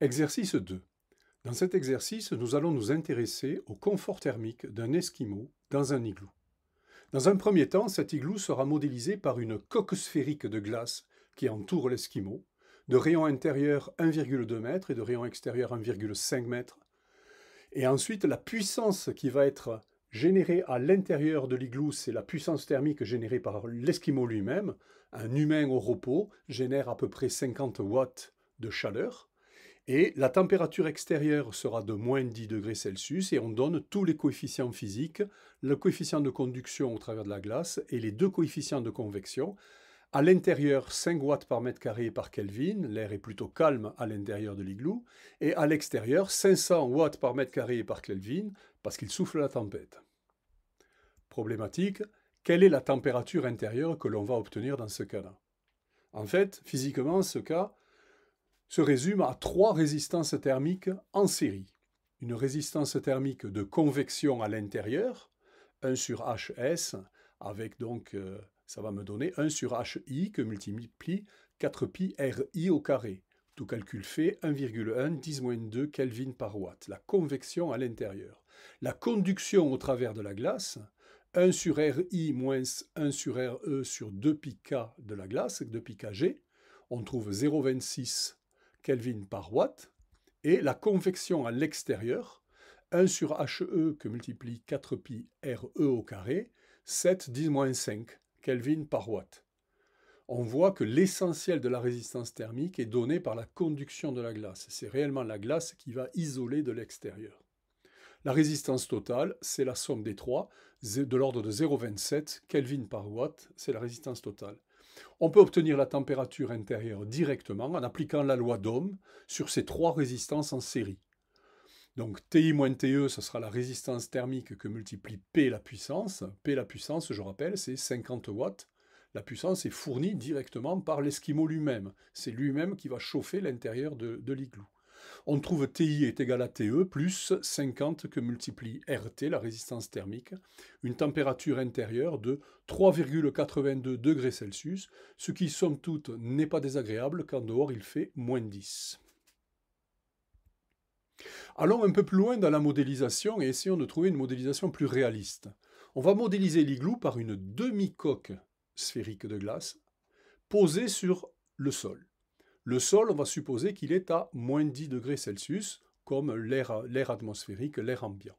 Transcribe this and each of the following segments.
Exercice 2. Dans cet exercice, nous allons nous intéresser au confort thermique d'un Esquimau dans un igloo. Dans un premier temps, cet igloo sera modélisé par une coque sphérique de glace qui entoure l'Esquimau, de rayon intérieur 1,2 m et de rayon extérieur 1,5 m. Et ensuite, la puissance qui va être générée à l'intérieur de l'igloo, c'est la puissance thermique générée par l'Esquimau lui-même. Un humain au repos génère à peu près 50 watts de chaleur. Et la température extérieure sera de moins 10 degrés Celsius et on donne tous les coefficients physiques, le coefficient de conduction au travers de la glace et les deux coefficients de convection. À l'intérieur, 5 watts par mètre carré par Kelvin, l'air est plutôt calme à l'intérieur de l'igloo, et à l'extérieur, 500 watts par mètre carré par Kelvin, parce qu'il souffle la tempête. Problématique, quelle est la température intérieure que l'on va obtenir dans ce cas-là En fait, physiquement, ce cas, se résume à trois résistances thermiques en série. Une résistance thermique de convection à l'intérieur, 1 sur HS, avec donc, euh, ça va me donner 1 sur HI que multiplie 4pi RI au carré. Tout calcul fait, 1,1, 10-2 Kelvin par watt, la convection à l'intérieur. La conduction au travers de la glace, 1 sur RI moins 1 sur RE sur 2 pi K de la glace, 2 pi KG, on trouve 0,26 Kelvin par watt, et la convection à l'extérieur, 1 sur HE que multiplie 4pi RE au carré, 7 10 5 Kelvin par watt. On voit que l'essentiel de la résistance thermique est donné par la conduction de la glace. C'est réellement la glace qui va isoler de l'extérieur. La résistance totale, c'est la somme des trois, de l'ordre de 0,27 Kelvin par watt, c'est la résistance totale. On peut obtenir la température intérieure directement en appliquant la loi d'Ohm sur ces trois résistances en série. Donc TI-TE, ce sera la résistance thermique que multiplie P la puissance. P la puissance, je rappelle, c'est 50 watts. La puissance est fournie directement par l'esquimau lui-même. C'est lui-même qui va chauffer l'intérieur de, de l'igloo on trouve TI est égal à TE plus 50 que multiplie RT, la résistance thermique, une température intérieure de 3,82 degrés Celsius, ce qui somme toute n'est pas désagréable quand dehors il fait moins 10. Allons un peu plus loin dans la modélisation et essayons de trouver une modélisation plus réaliste. On va modéliser l'igloo par une demi-coque sphérique de glace posée sur le sol. Le sol, on va supposer qu'il est à moins 10 degrés Celsius, comme l'air atmosphérique, l'air ambiant.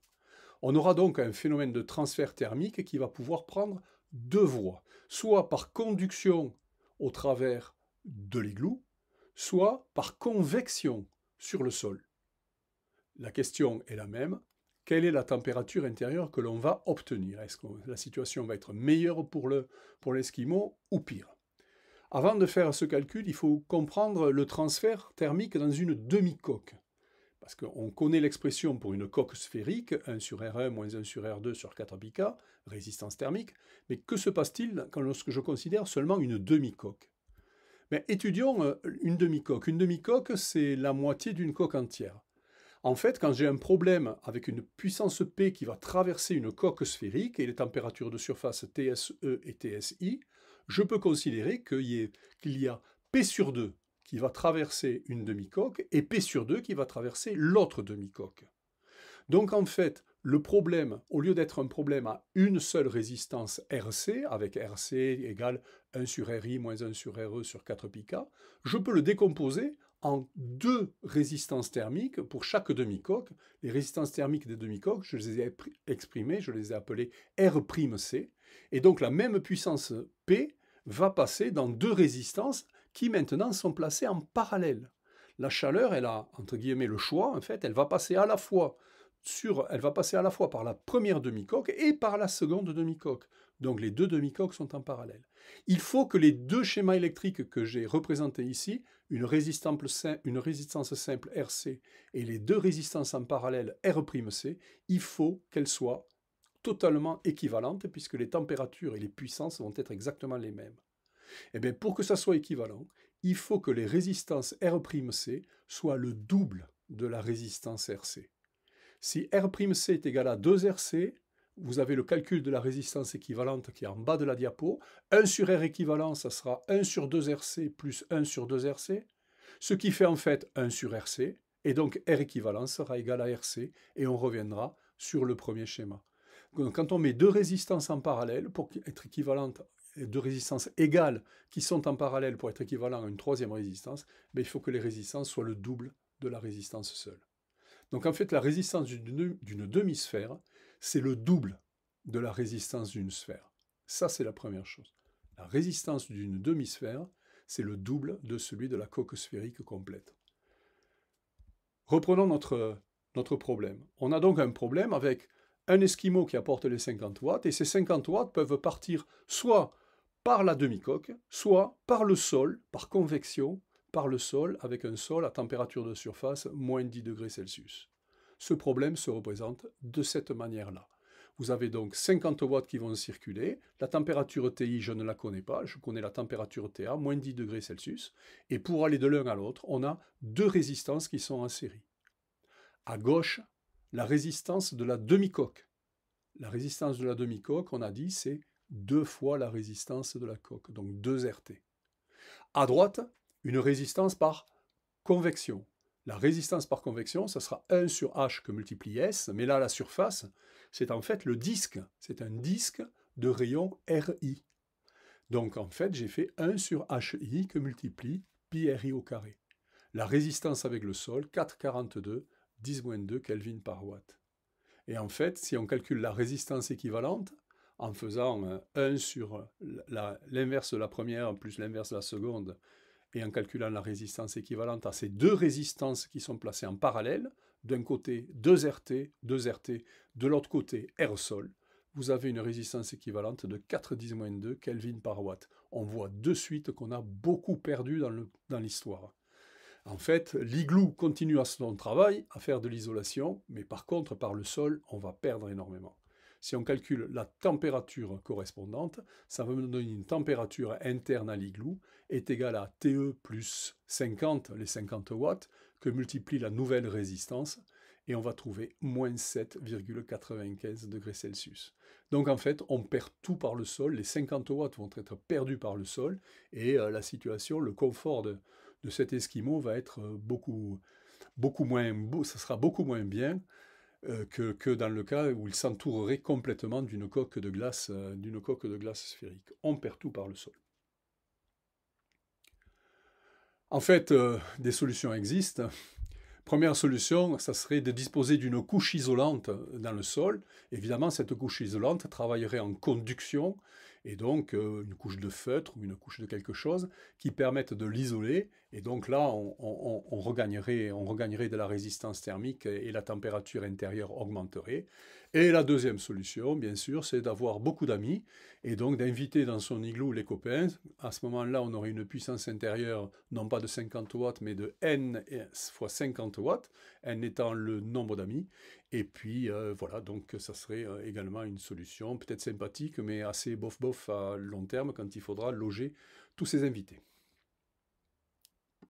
On aura donc un phénomène de transfert thermique qui va pouvoir prendre deux voies, soit par conduction au travers de l'églou, soit par convection sur le sol. La question est la même, quelle est la température intérieure que l'on va obtenir Est-ce que la situation va être meilleure pour l'esquimau ou pire avant de faire ce calcul, il faut comprendre le transfert thermique dans une demi-coque. Parce qu'on connaît l'expression pour une coque sphérique, 1 sur R1 moins 1 sur R2 sur 4 k résistance thermique, mais que se passe-t-il lorsque je considère seulement une demi-coque Mais ben, Étudions euh, une demi-coque. Une demi-coque, c'est la moitié d'une coque entière. En fait, quand j'ai un problème avec une puissance P qui va traverser une coque sphérique et les températures de surface TSE et TSI, je peux considérer qu'il y, a P sur 2 qui va traverser une demi-coque et P sur 2 qui va traverser l'autre demi-coque. Donc en fait, le problème, au lieu d'être un problème à une seule résistance RC, avec RC égale 1 sur RI moins 1 sur RE sur 4 πk je peux le décomposer en deux résistances thermiques pour chaque demi-coque. Les résistances thermiques des demi-coques, je les ai exprimées, je les ai appelées R'C. Et donc la même puissance P va passer dans deux résistances qui maintenant sont placées en parallèle. La chaleur, elle a entre guillemets le choix, en fait, elle va passer à la fois sur, elle va passer à la fois par la première demi-coque et par la seconde demi-coque. Donc les deux demi-coques sont en parallèle. Il faut que les deux schémas électriques que j'ai représentés ici, une résistance, une résistance simple RC et les deux résistances en parallèle R'C, il faut qu'elles soient totalement équivalente, puisque les températures et les puissances vont être exactement les mêmes. Et eh bien pour que ça soit équivalent, il faut que les résistances R'C soient le double de la résistance Rc. Si R'C est égal à 2Rc, vous avez le calcul de la résistance équivalente qui est en bas de la diapo. 1 sur R équivalent, ça sera 1 sur 2RC plus 1 sur 2RC, ce qui fait en fait 1 sur RC, et donc R équivalent sera égal à RC, et on reviendra sur le premier schéma quand on met deux résistances en parallèle pour être équivalentes, deux résistances égales qui sont en parallèle pour être équivalentes à une troisième résistance, ben, il faut que les résistances soient le double de la résistance seule. Donc en fait, la résistance d'une demi-sphère, c'est le double de la résistance d'une sphère. Ça, c'est la première chose. La résistance d'une demi-sphère, c'est le double de celui de la coque sphérique complète. Reprenons notre, notre problème. On a donc un problème avec un Esquimau qui apporte les 50 watts, et ces 50 watts peuvent partir soit par la demi-coque, soit par le sol, par convection, par le sol, avec un sol à température de surface moins 10 degrés Celsius. Ce problème se représente de cette manière-là. Vous avez donc 50 watts qui vont circuler. La température TI, je ne la connais pas. Je connais la température TA, moins 10 degrés Celsius. Et pour aller de l'un à l'autre, on a deux résistances qui sont en série. À gauche, la résistance de la demi-coque. La résistance de la demi-coque, on a dit, c'est deux fois la résistance de la coque, donc 2 RT. À droite, une résistance par convection. La résistance par convection, ça sera 1 sur H que multiplie S, mais là, la surface, c'est en fait le disque. C'est un disque de rayon RI. Donc, en fait, j'ai fait 1 sur HI que multiplie pi RI au carré. La résistance avec le sol, 4,42 10-2 Kelvin par watt. Et en fait, si on calcule la résistance équivalente, en faisant 1 euh, sur l'inverse de la première plus l'inverse de la seconde, et en calculant la résistance équivalente à ces deux résistances qui sont placées en parallèle, d'un côté 2RT, 2RT, de l'autre côté R sol, vous avez une résistance équivalente de 4,10-2 Kelvin par watt. On voit de suite qu'on a beaucoup perdu dans l'histoire. En fait, l'igloo continue à son travail, à faire de l'isolation, mais par contre, par le sol, on va perdre énormément. Si on calcule la température correspondante, ça va nous donner une température interne à l'igloo est égale à TE plus 50, les 50 watts, que multiplie la nouvelle résistance, et on va trouver moins 7,95 degrés Celsius. Donc en fait, on perd tout par le sol, les 50 watts vont être perdus par le sol, et euh, la situation, le confort de, de cet Esquimau va être euh, beaucoup, beaucoup moins beau, ça sera beaucoup moins bien euh, que, dans le cas où il s'entourerait complètement d'une coque, de glace, euh, d'une coque de glace sphérique. On perd tout par le sol. En fait, des solutions existent. Première solution, ça serait de disposer d'une couche isolante dans le sol. Évidemment, cette couche isolante travaillerait en conduction et donc euh, une couche de feutre ou une couche de quelque chose qui permette de l'isoler, et donc là, on, regagnerait, on regagnerait de la résistance thermique et la température intérieure augmenterait. Et la deuxième solution, bien sûr, c'est d'avoir beaucoup d'amis et donc d'inviter dans son igloo les copains. À ce moment-là, on aurait une puissance intérieure, non pas de 50 watts, mais de N fois 50 watts, N étant le nombre d'amis. Et puis euh, voilà, donc ça serait euh, également une solution, peut-être sympathique, mais assez bof-bof à long terme quand il faudra loger tous ces invités.